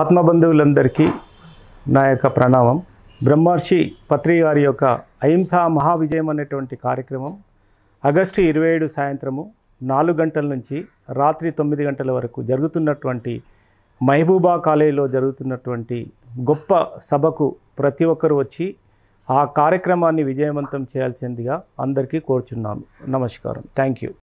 ఆత్మబంధువులందరికీ నా యొక్క ప్రణామం బ్రహ్మర్షి పత్రి గారి యొక్క అహింసా మహావిజయం అనేటువంటి కార్యక్రమం ఆగస్టు ఇరవై ఏడు సాయంత్రము నాలుగు గంటల నుంచి రాత్రి తొమ్మిది గంటల వరకు జరుగుతున్నటువంటి మహబూబా కాలేజీలో జరుగుతున్నటువంటి గొప్ప సభకు ప్రతి ఒక్కరు వచ్చి ఆ కార్యక్రమాన్ని విజయవంతం చేయాల్సిందిగా అందరికీ కోరుచున్నాను నమస్కారం థ్యాంక్ యూ